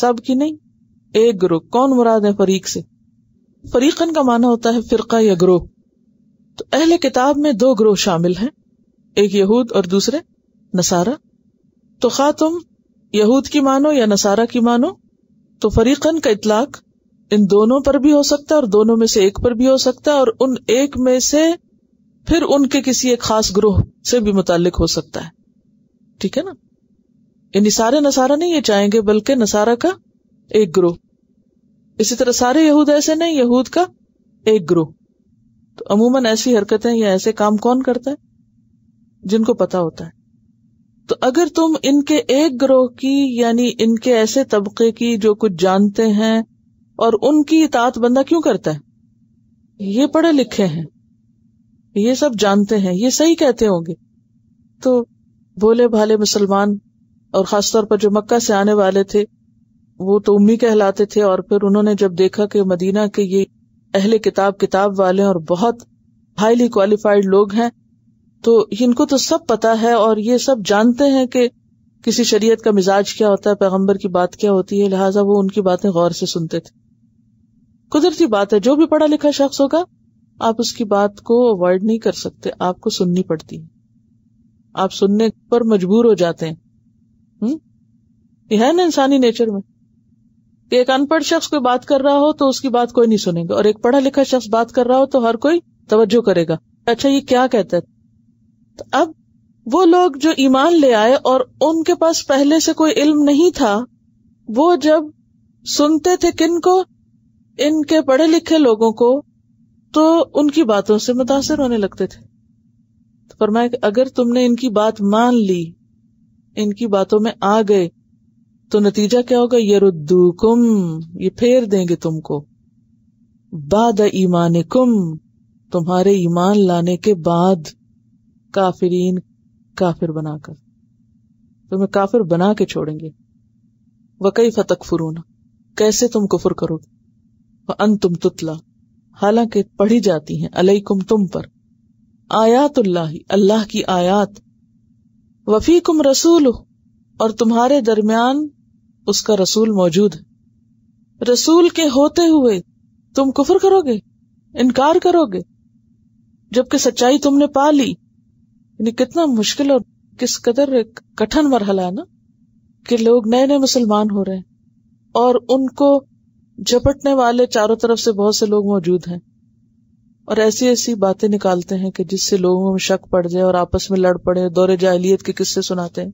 सब की नहीं एक ग्रोह कौन मुराद है फरीक से फरीकन का माना होता है फिर या ग्रोह तो अहले किताब में दो ग्रोह शामिल हैं एक यहूद और दूसरे नसारा तो खा तुम यहूद की मानो या नसारा की मानो तो फरीकन का इतलाक इन दोनों पर भी हो सकता है और दोनों में से एक पर भी हो सकता है और उन एक में से फिर उनके किसी एक खास ग्रोह से भी मुतालिक हो सकता है ठीक है ना इन सारे नसारा नहीं ये चाहेंगे बल्कि नसारा का एक ग्रोह इसी तरह सारे यहूद ऐसे नहीं यहूद का एक ग्रोह तो अमूमन ऐसी हरकतें या ऐसे काम कौन करता है जिनको पता होता है तो अगर तुम इनके एक ग्रोह की यानी इनके ऐसे तबके की जो कुछ जानते हैं और उनकी इतात बंदा क्यों करता है ये पढ़े लिखे हैं ये सब जानते हैं ये सही कहते होंगे तो भोले भाले मुसलमान और खासतौर पर जो मक्का से आने वाले थे वो तो उम्मी कहलाते थे और फिर उन्होंने जब देखा कि मदीना के ये अहले किताब किताब वाले और बहुत हाईली क्वालिफाइड लोग हैं तो इनको तो सब पता है और ये सब जानते हैं कि किसी शरीयत का मिजाज क्या होता है पैगम्बर की बात क्या होती है लिहाजा वो उनकी बातें गौर से सुनते थे कुदरती बात है जो भी पढ़ा लिखा शख्स होगा आप उसकी बात को अवॉइड नहीं कर सकते आपको सुननी पड़ती है आप सुनने पर मजबूर हो जाते हैं हुँ? हम्म? है ना इंसानी नेचर में कि एक अनपढ़ शख्स कोई बात कर रहा हो तो उसकी बात कोई नहीं सुनेगा और एक पढ़ा लिखा शख्स बात कर रहा हो तो हर कोई तवज्जो करेगा अच्छा ये क्या कहता है तो अब वो लोग जो ईमान ले आए और उनके पास पहले से कोई इल्म नहीं था वो जब सुनते थे किन को इनके पढ़े लिखे लोगों को तो उनकी बातों से मुतासर होने लगते थे तो फरमाया अगर तुमने इनकी बात मान ली इनकी बातों में आ गए तो नतीजा क्या होगा ये ये फेर देंगे तुमको बाद ईमान कुम तुम्हारे ईमान लाने के बाद काफिरीन काफिर बनाकर तुम्हें काफिर बना के छोड़ेंगे वकई फतक फुरूना कैसे तुम कुफर करोगे अन तुम तुतला हालांकि पढ़ी जाती हैं कुम तुम पर आयातुल्लाह अल्लाह की आयात वफी कुम रसूल और तुम्हारे दरमियान उसका रसूल मौजूद है रसूल के होते हुए तुम कुफर करोगे इनकार करोगे जबकि सच्चाई तुमने पा ली यानी कितना मुश्किल और किस कदर कठिन मरहला है ना कि लोग नए नए मुसलमान हो रहे हैं और उनको झपटने वाले चारों तरफ से बहुत से लोग मौजूद हैं और ऐसी ऐसी बातें निकालते हैं कि जिससे लोगों में शक पड़ जाए और आपस में लड़ पड़े दौरे जाहलीत के किस्से सुनाते हैं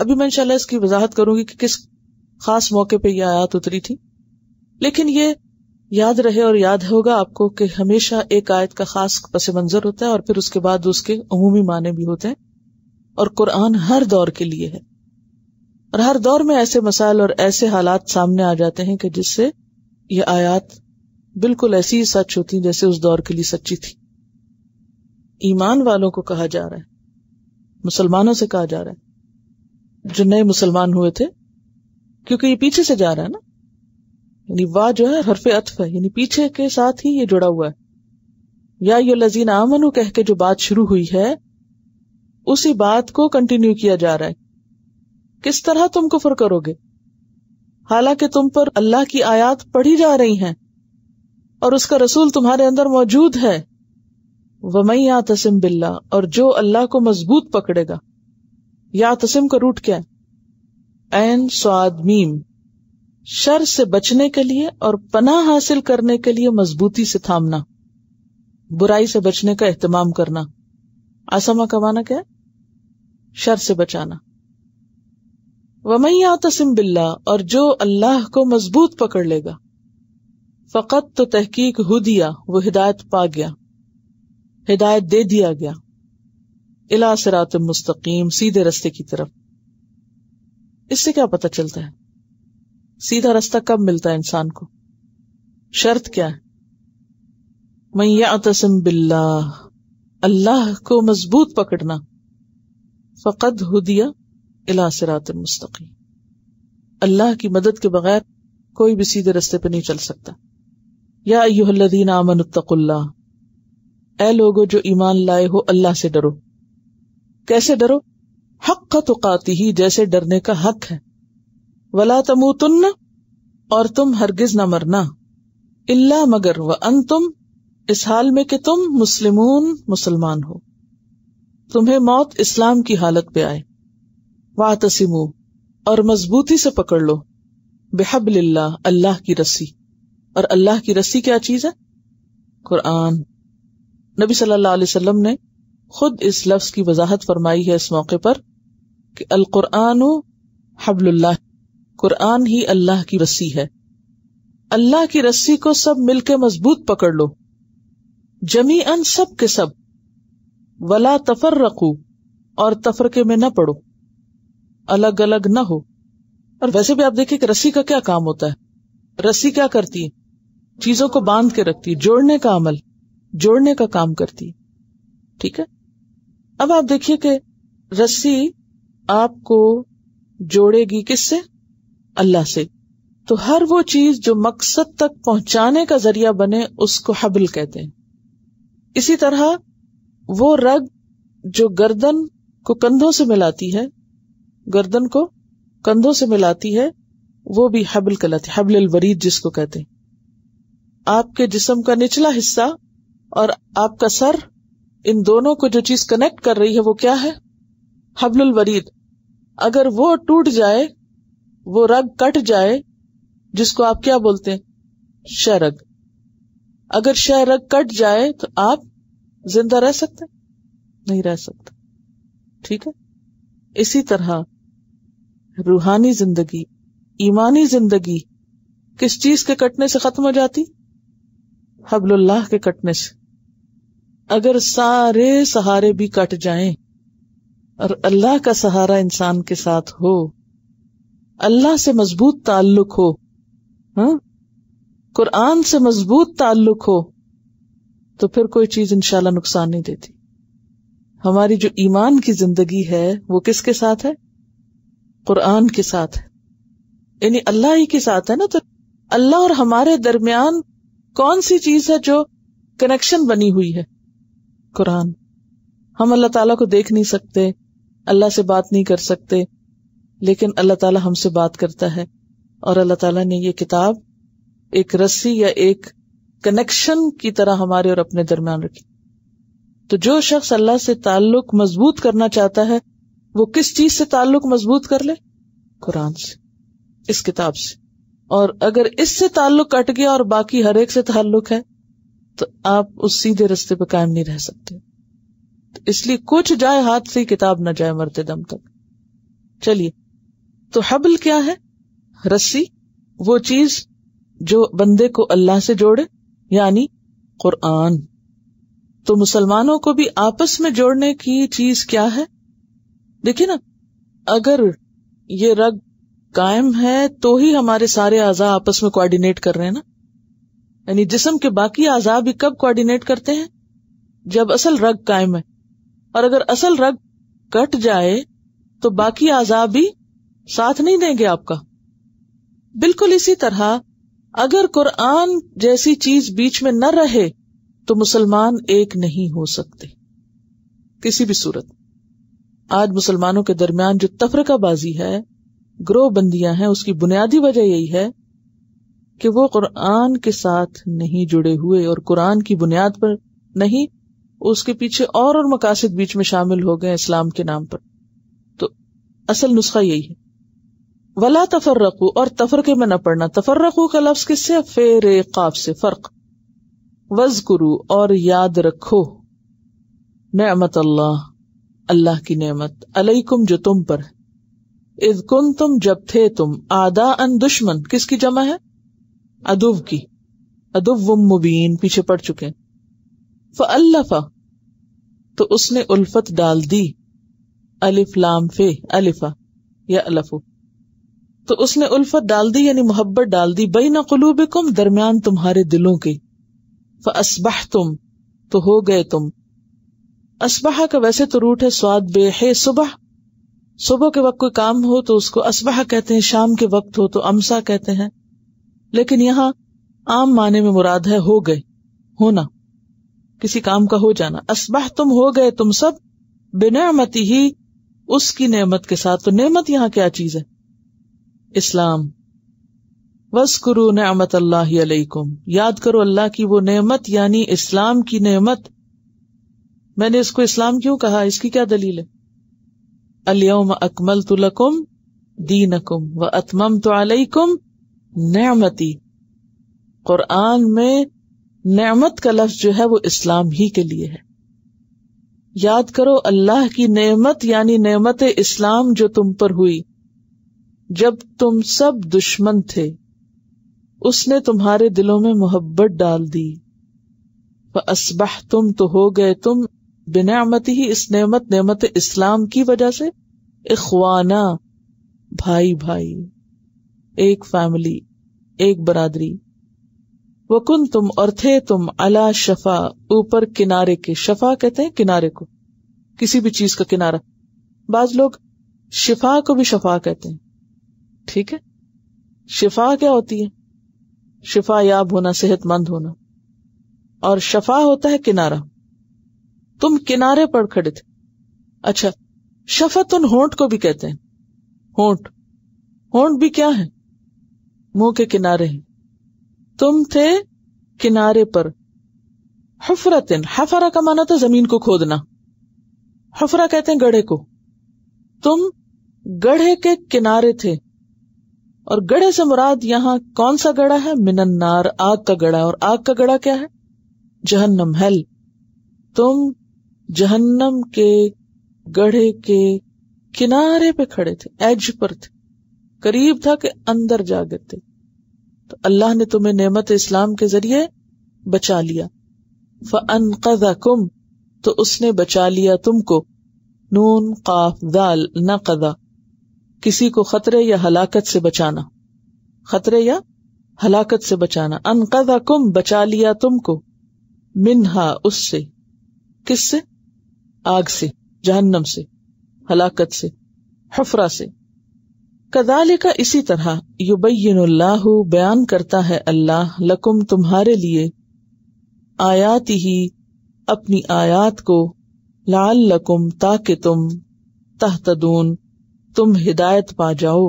अभी मैं इंशाल्लाह इसकी वजाहत करूंगी कि किस खास मौके पे यह आयात उतरी थी लेकिन ये याद रहे और याद होगा आपको कि हमेशा एक आयत का खास पस मंजर होता है और फिर उसके बाद उसके अमूमी माने भी होते हैं और कुरान हर दौर के लिए है और हर दौर में ऐसे मसाइल और ऐसे हालात सामने आ जाते हैं कि जिससे ये आयात बिल्कुल ऐसी ही सच होती जैसे उस दौर के लिए सच्ची थी ईमान वालों को कहा जा रहा है मुसलमानों से कहा जा रहा है जो नए मुसलमान हुए थे क्योंकि ये पीछे से जा रहा है ना यानी वाह जो है हरफ अतफ है यानी पीछे के साथ ही ये जुड़ा हुआ है या यो लजीन आमन कह के जो बात शुरू हुई है उसी बात को कंटिन्यू किया जा रहा है किस तरह तुम कुफर करोगे हालांकि तुम पर अल्लाह की आयात पढ़ी जा रही हैं और उसका रसूल तुम्हारे अंदर मौजूद है वमैया तसिम बिल्ला और जो अल्लाह को मजबूत पकड़ेगा या तस्म का रूट क्या है एन स्वाद मीम शर से बचने के लिए और पनाह हासिल करने के लिए मजबूती से थामना बुराई से बचने का एहतमाम करना आसमा कमाना क्या शर से बचाना वमैया तसिम बिल्ला और जो अल्लाह को मजबूत पकड़ लेगा फकत तो तहकीक दिया वो हिदायत पा गया हिदायत दे दिया गया इला सरात मुस्तकीम सीधे रस्ते की तरफ इससे क्या पता चलता है सीधा रास्ता कब मिलता है इंसान को शर्त क्या है मैं यातसम बिल्ला अल्लाह को मजबूत पकड़ना फ़कत हुदिया इला सिरात मुस्तकीम अल्लाह की मदद के बगैर कोई भी सीधे रस्ते पर नहीं चल सकता या युहल्लदीन आमन तकुल्ला ए लोगो जो ईमान लाए हो अल्लाह से डरो कैसे डरो हक का तुकाती ही जैसे डरने का हक है वला तमू तुन्न और तुम हरगिज न मरना इल्ला मगर व अन तुम इस हाल में कि तुम मुस्लिमून मुसलमान हो तुम्हें मौत इस्लाम की हालत पे आए वाह तसीमू और मजबूती से पकड़ लो बेहबल्ला अल्लाह की रस्सी और अल्लाह की रस्सी क्या चीज है कुरान नबी सल्लल्लाहु अलैहि वसल्लम ने खुद इस लफ्ज की वजाहत फरमाई है इस मौके पर कि अल अलकुरान हबल्ला कुरान ही अल्लाह की रस्सी है अल्लाह की रस्सी को सब मिलके मजबूत पकड़ लो जमी अन सब के सब वला तफर रखू और तफरके में न पड़ो अलग अलग न हो और वैसे भी आप देखिए कि रस्सी का क्या काम होता है रस्सी क्या करती है चीजों को बांध के रखती है जोड़ने का अमल जोड़ने का काम करती है ठीक है अब आप देखिए कि रस्सी आपको जोड़ेगी किससे अल्लाह से तो हर वो चीज जो मकसद तक पहुंचाने का जरिया बने उसको हबल कहते हैं इसी तरह वो रग जो गर्दन को कंधों से मिलाती है गर्दन को कंधों से मिलाती है वो भी हबल कहलाती है हबल वरीद जिसको कहते हैं आपके जिसम का निचला हिस्सा और आपका सर इन दोनों को जो चीज कनेक्ट कर रही है वो क्या है हबलुल वरीद अगर वो टूट जाए वो रग कट जाए जिसको आप क्या बोलते हैं शरग अगर शरग कट जाए तो आप जिंदा रह सकते नहीं रह सकते ठीक है इसी तरह रूहानी जिंदगी ईमानी जिंदगी किस चीज के कटने से खत्म हो जाती हबलुल्लाह के कटने से अगर सारे सहारे भी कट जाएं और अल्लाह का सहारा इंसान के साथ हो अल्लाह से मजबूत ताल्लुक हो हाँ? कुरान से मजबूत ताल्लुक हो तो फिर कोई चीज इंशाला नुकसान नहीं देती हमारी जो ईमान की जिंदगी है वो किसके साथ है कुरान के साथ है यानी अल्लाह ही के साथ है ना तो अल्लाह और हमारे दरमियान कौन सी चीज है जो कनेक्शन बनी हुई है कुरान हम अल्लाह ताला को देख नहीं सकते अल्लाह से बात नहीं कर सकते लेकिन अल्लाह ताला हमसे बात करता है और अल्लाह ताला ने ये किताब एक रस्सी या एक कनेक्शन की तरह हमारे और अपने दरमियान रखी तो जो शख्स अल्लाह से ताल्लुक मजबूत करना चाहता है वो किस चीज से ताल्लुक मजबूत कर ले कुरान से इस किताब से और अगर इससे ताल्लुक कट गया और बाकी हर एक से ताल्लुक है तो आप उस सीधे रस्ते पर कायम नहीं रह सकते तो इसलिए कुछ जाए हाथ से किताब ना जाए मरते दम तक चलिए तो हबल क्या है रस्सी वो चीज जो बंदे को अल्लाह से जोड़े यानी कुरान तो मुसलमानों को भी आपस में जोड़ने की चीज क्या है देखिए ना अगर ये रग कायम है तो ही हमारे सारे आजा आपस में कोऑर्डिनेट कर रहे हैं ना यानी जिसम के बाकी आजा भी कब कोऑर्डिनेट करते हैं जब असल रग कायम है और अगर असल रग कट जाए तो बाकी आजा भी साथ नहीं देंगे आपका बिल्कुल इसी तरह अगर कुरान जैसी चीज बीच में न रहे तो मुसलमान एक नहीं हो सकते किसी भी सूरत आज मुसलमानों के दरमियान जो तफरकाबाजी है ग्रोह बंदियां हैं उसकी बुनियादी वजह यही है कि वो कुरान के साथ नहीं जुड़े हुए और कुरान की बुनियाद पर नहीं उसके पीछे और और मकासद बीच में शामिल हो गए इस्लाम के नाम पर तो असल नुस्खा यही है वला रखू और तफरके में न पढ़ना रखू का लफ्ज किससे फेर काफ से फर्क वज करु और याद रखो नमत अल्लाह अल्लाह की नमत अलईकुम जो तुम पर इद तुम जब थे तुम आदा अन दुश्मन किसकी जमा है अदुव की अदुब मुबीन पीछे पड़ चुके फल्लफा तो उसने उल्फत डाल दी अलिफ लाम फे अलिफा या अलफो तो उसने उल्फत डाल दी यानी मोहब्बत डाल दी बई न कुम दरम्यान तुम्हारे दिलों के फसबाह तुम तो हो गए तुम असबाह का वैसे तो रूट है स्वाद बेहे सुबह सुबह के वक्त कोई काम हो तो उसको असबाह कहते हैं शाम के वक्त हो तो अमसा कहते हैं लेकिन यहां आम माने में मुराद है हो गए होना किसी काम का हो जाना असबाह तुम हो गए तुम सब मत ही उसकी नेमत के साथ तो नेमत यहां क्या चीज है इस्लाम करू नमत अल्लाह अलैकुम याद करो अल्लाह की वो नेमत यानी इस्लाम की नेमत मैंने इसको इस्लाम क्यों कहा इसकी क्या दलील है अलियम अकमल तुलकुम दीनकुम व अतमम तो कुम नमती कुरान में नेमत का लफ्ज जो है वो इस्लाम ही के लिए है याद करो अल्लाह की नेमत यानी नेमत इस्लाम जो तुम पर हुई जब तुम सब दुश्मन थे उसने तुम्हारे दिलों में मोहब्बत डाल दी व असबाह तुम तो हो गए तुम बिनामती ही इस नेमत नेमत इस्लाम की वजह से इखवाना भाई भाई एक फैमिली एक बरादरी वकुन तुम और थे तुम अला शफा ऊपर किनारे के शफा कहते हैं किनारे को किसी भी चीज का किनारा बाज लोग शिफा को भी शफा कहते हैं ठीक है शिफा क्या होती है शिफा याब होना सेहतमंद होना और शफा होता है किनारा तुम किनारे पर खड़े थे अच्छा शफत उन होंठ को भी कहते हैं होंठ होंठ भी क्या है मुंह के किनारे ही तुम थे किनारे पर हफरतिन हफरा का माना था जमीन को खोदना हफरा कहते हैं गढ़े को तुम गढ़े के किनारे थे और गढ़े से मुराद यहां कौन सा गढ़ा है मिनन्नार आग का गढ़ा और आग का गढ़ा क्या है जहन्नम हेल तुम जहन्नम के गढ़े के किनारे पे खड़े थे एज पर थे करीब था कि अंदर जा गिरते तो अल्लाह ने तुम्हें नेमत इस्लाम के जरिए बचा लिया फन कुम तो उसने बचा लिया तुमको नून काफ दाल न कदा किसी को खतरे या हलाकत से बचाना खतरे या हलाकत से बचाना अन कदा कुम बचा लिया तुमको मिनहा उससे किससे आग से जहन्नम से हलाकत से हफरा से कदाले का इसी तरह युबैन बयान करता है अल्लाह लकुम तुम्हारे लिए आयात ही अपनी आयात को लाल लकुम ताकि तुम तहतदून तुम हिदायत पा जाओ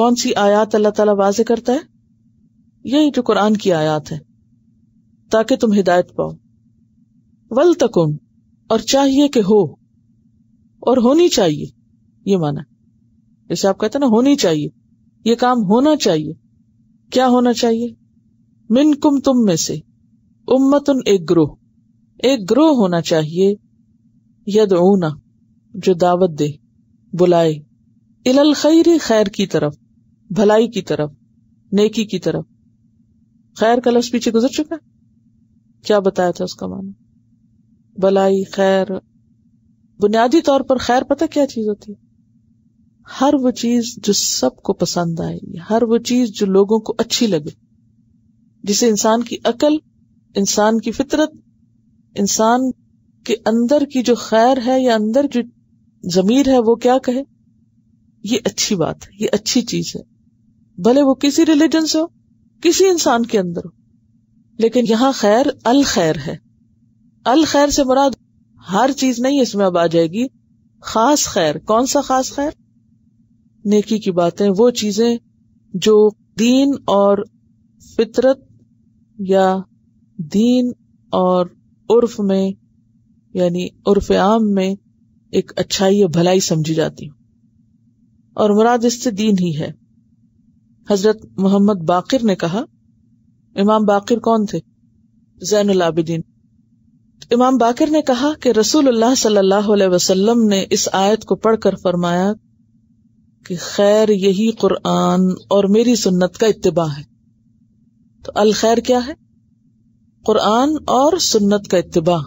कौन सी आयात अल्लाह ताला वाज करता है यही जो कुरान की आयात है ताकि तुम हिदायत पाओ वल तकुम और चाहिए कि हो और होनी चाहिए ये माना जैसे आप कहते हैं ना होनी चाहिए ये काम होना चाहिए क्या होना चाहिए मिन कुम तुम में से उम्मतुन एक ग्रोह एक ग्रोह होना चाहिए यद ऊना जो दावत दे बुलाए इलल खैरी खैर की तरफ भलाई की तरफ नेकी की तरफ खैर का लफ्ज पीछे गुजर चुका है क्या बताया था उसका माना भलाई खैर बुनियादी तौर पर खैर पता क्या चीज होती है हर वो चीज जो सबको पसंद आए हर वो चीज जो लोगों को अच्छी लगे जिसे इंसान की अकल इंसान की फितरत इंसान के अंदर की जो खैर है या अंदर जो जमीर है वो क्या कहे ये अच्छी बात है ये अच्छी चीज है भले वो किसी रिलीजन से हो किसी इंसान के अंदर हो लेकिन यहां खैर अल खैर है अल खैर से मुराद हर चीज नहीं इसमें अब आ जाएगी खास खैर कौन सा खास खैर नेकी की बातें वो चीजें जो दीन और फितरत या दीन और उर्फ में यानी उर्फ आम में एक अच्छाई या भलाई समझी जाती हूँ और मुराद इससे दीन ही है हजरत मोहम्मद बाकिर ने कहा इमाम बाकिर कौन थे जैन अलाबिदीन इमाम बाकिर ने कहा कि रसूलुल्लाह सल्लल्लाहु अलैहि वसल्लम ने इस आयत को पढ़कर फरमाया कि खैर यही कुरान और मेरी सुन्नत का इतबा है तो अल खैर क्या है कुरान और सुन्नत का इतबा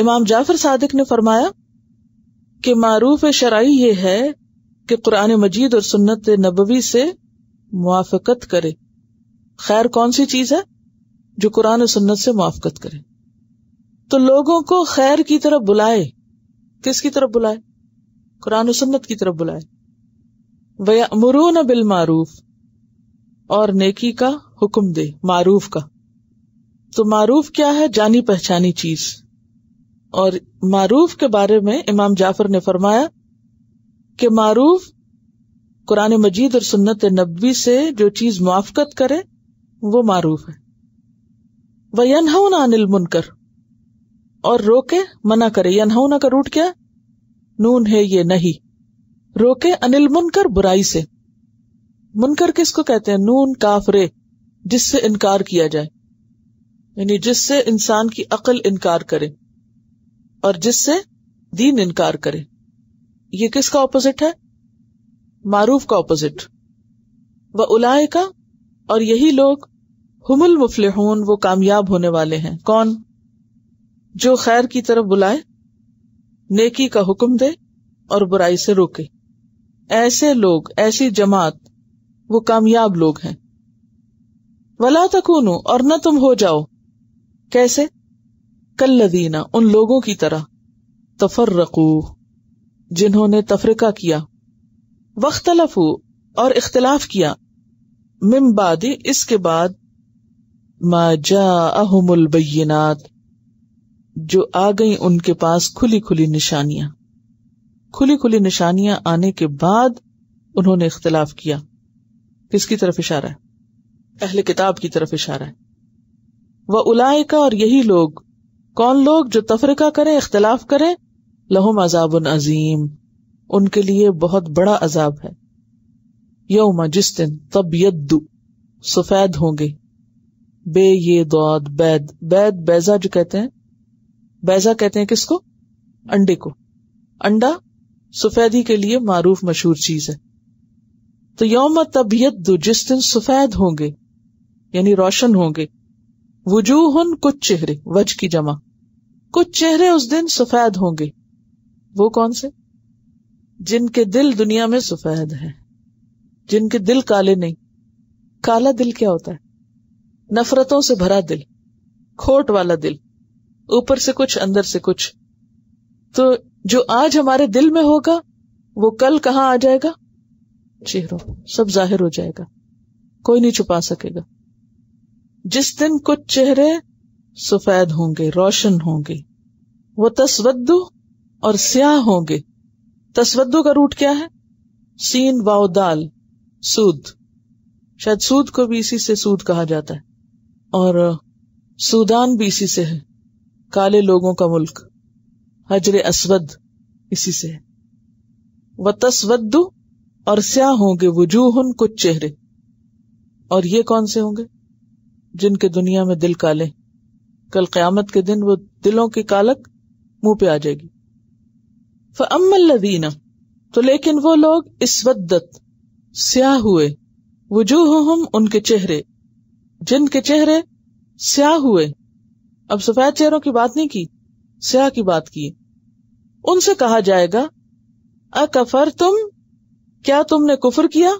इमाम जाफर सादिक ने फरमाया कि मारूफ शराई ये है कि कुरान मजीद और सुन्नत नबी से मुआफ़त करे खैर कौन सी चीज है जो कुरान और सुन्नत से मुआफ़त करे तो लोगों को खैर की तरफ बुलाए किसकी तरफ बुलाए कुरान सुन्नत की तरफ बुलाए वमरून बिल मारूफ और नेकी का हुक्म दे मारूफ का तो मारूफ क्या है जानी पहचानी चीज और मारूफ के बारे में इमाम जाफर ने फरमाया कि मारूफ कुरान मजीद और सुन्नत नबी से जो चीज मुआफकत करे वो मारूफ है वह यनहना अनिल मुनकर और रोके मना करे यनहना का रूट क्या नून है ये नहीं रोके अनिल मुनकर बुराई से मुनकर किसको कहते हैं नून काफरे जिससे इनकार किया जाए यानी जिससे इंसान की अकल इनकार करे और जिससे दीन इनकार करे ये किसका ऑपोजिट है मारूफ का ऑपोजिट व उलाय का और यही लोग हुमुल मुफलेहून वो कामयाब होने वाले हैं कौन जो खैर की तरफ बुलाए नेकी का हुक्म दे और बुराई से रोके ऐसे लोग ऐसी जमात वो कामयाब लोग हैं वला तकूनो और न तुम हो जाओ कैसे कल्लदीना उन लोगों की तरह तफर्रकू जिन्होंने तफरका किया वख्तलफू और इख्तलाफ किया मिमबादी इसके बाद माजा अहमुलबैनात जो आ गई उनके पास खुली खुली निशानियां खुली खुली निशानियां आने के बाद उन्होंने इख्तलाफ किया किसकी तरफ इशारा है अहले किताब की तरफ इशारा है वह उलायका और यही लोग कौन लोग जो तफरका करें इख्तलाफ करें लहुम अजाब अजीम उनके लिए बहुत बड़ा अजाब है यौमा जिस दिन तब यद्दू सफेद होंगे बे ये दौद बैद बैद बैजा जो कहते हैं बैजा कहते हैं किसको अंडे को अंडा सफेदी के लिए मारूफ मशहूर चीज है तो यौम तबियत जिस दिन सफेद होंगे यानी रोशन होंगे वजूहन कुछ चेहरे वज की जमा कुछ चेहरे उस दिन सफेद होंगे वो कौन से जिनके दिल दुनिया में सफेद है जिनके दिल काले नहीं काला दिल क्या होता है नफरतों से भरा दिल खोट वाला दिल ऊपर से कुछ अंदर से कुछ तो जो आज हमारे दिल में होगा वो कल कहाँ आ जाएगा चेहरों सब जाहिर हो जाएगा कोई नहीं छुपा सकेगा जिस दिन कुछ चेहरे सफेद होंगे रोशन होंगे वो तस्वद्दु और स्याह होंगे तस्वद्दु का रूट क्या है सीन वाउदाल सूद शायद सूद को भी इसी से सूद कहा जाता है और सूदान भी इसी से है काले लोगों का मुल्क हजर असवद इसी से व तस्वदु और स्या होंगे वजूहन कुछ चेहरे और ये कौन से होंगे जिनके दुनिया में दिल काले कल क्यामत के दिन वो दिलों की कालक मुंह पे आ जाएगी फम्मदीना तो लेकिन वो लोग इसवदत स्याह हुए वजूह हम उनके चेहरे जिनके चेहरे स्याह हुए अब सफेद चेहरों की बात नहीं की स्या की बात की उनसे कहा जाएगा अकफर तुम क्या तुमने कुफर किया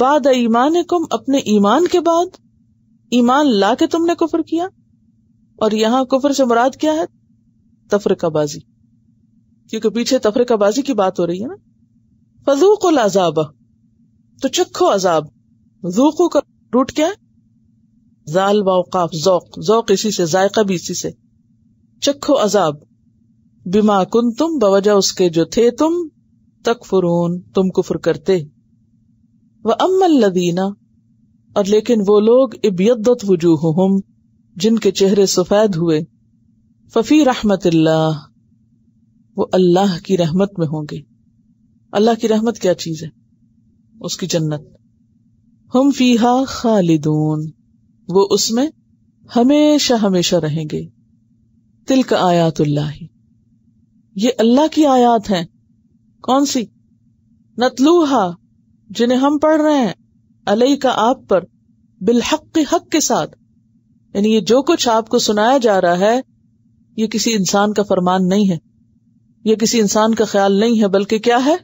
बाद ईमान कुम अपने ईमान के बाद ईमान ला के तुमने कुफर किया और यहां कुफर से मुराद क्या है तफरकाबाजी क्योंकि पीछे तफरकाबाजी की बात हो रही है ना फजूक अजाब तो चखो अजाब जूको का रूट क्या है जाल बाउकाफ जौक जौक इसी से जायका भी इसी से चखो अजाब बिमा कुन तुम बवजा उसके जो थे तुम तक फुरून तुम कुफर करते व अम्मल लदीना और लेकिन वो लोग इबियत वजूह हम जिनके चेहरे सफेद हुए फफी रहमत वो अल्लाह की रहमत में होंगे अल्लाह की रहमत क्या चीज है उसकी जन्नत हम फीहा खालिदून वो उसमें हमेशा हमेशा रहेंगे तिल का आयातुल्लाह ये अल्लाह की आयात हैं कौन सी नतलूहा जिन्हें हम पढ़ रहे हैं अलई का आप पर बिलहक हक के साथ यानी ये जो कुछ आपको सुनाया जा रहा है ये किसी इंसान का फरमान नहीं है ये किसी इंसान का ख्याल नहीं है बल्कि क्या है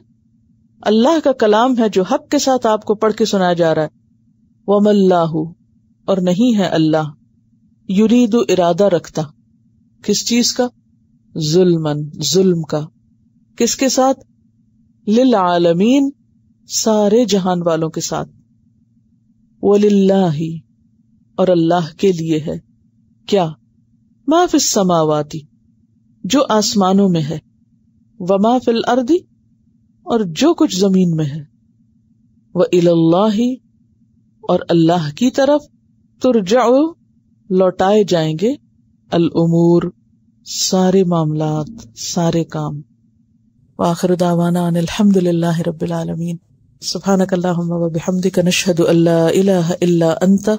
अल्लाह का कलाम है जो हक के साथ आपको पढ़ के सुनाया जा रहा है वो मल्लाहू और नहीं है अल्लाह युरीदो इरादा रखता किस चीज का जुल्मन जुल्म का किसके साथ लिल आलमीन सारे जहान वालों के साथ वो ही और अल्लाह के लिए है क्या माफिस समावाती जो आसमानों में है व माफिल अर्दी और जो कुछ जमीन में है वह ही और अल्लाह की तरफ तुरजाओ लौटाए जाएंगे अलअमूर सारे मामलात सारे काम वाखिर दावाना अनिलहमदिल्ला रबालमीन सुबहानक वबिहमदिक नशहद अल्लाह इल्ला अंत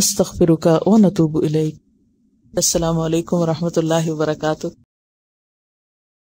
नस्तगफिरुका व नतूबु इलैक अस्सलाम वालेकुम रहमतुल्लाहि व बरकातुहू